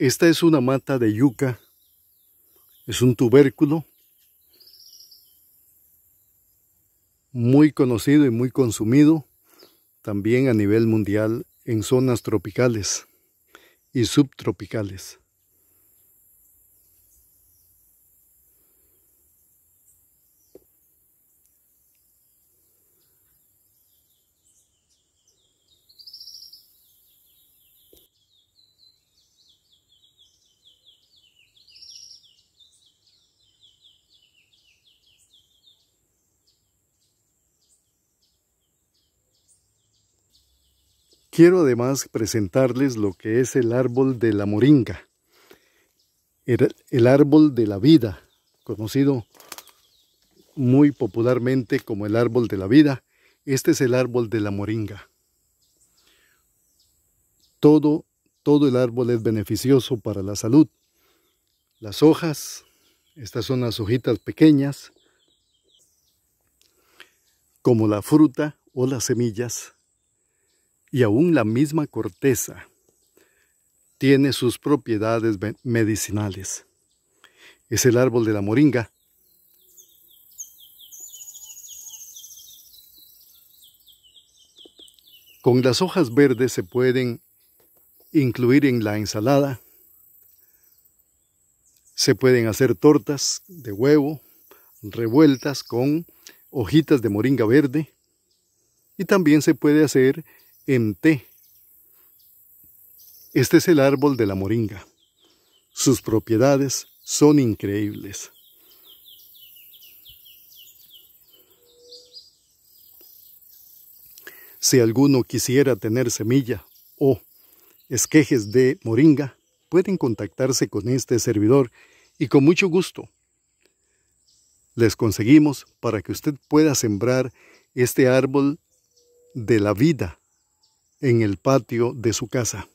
Esta es una mata de yuca, es un tubérculo muy conocido y muy consumido también a nivel mundial en zonas tropicales y subtropicales. Quiero además presentarles lo que es el árbol de la moringa, el, árbol de la vida, conocido muy popularmente como el árbol de la vida. Este es el árbol de la moringa. Todo, todo el árbol es beneficioso para la salud. Las hojas, estas son las hojitas pequeñas, como la fruta o las semillas, y aún la misma corteza tiene sus propiedades medicinales. Es el árbol de la moringa. Con las hojas verdes se pueden incluir en la ensalada. Se pueden hacer tortas de huevo revueltas con hojitas de moringa verde. Y también se puede hacer este es el árbol de la moringa. Sus propiedades son increíbles. Si alguno quisiera tener semilla o esquejes de moringa, pueden contactarse con este servidor y con mucho gusto les conseguimos para que usted pueda sembrar este árbol de la vida en el patio de su casa.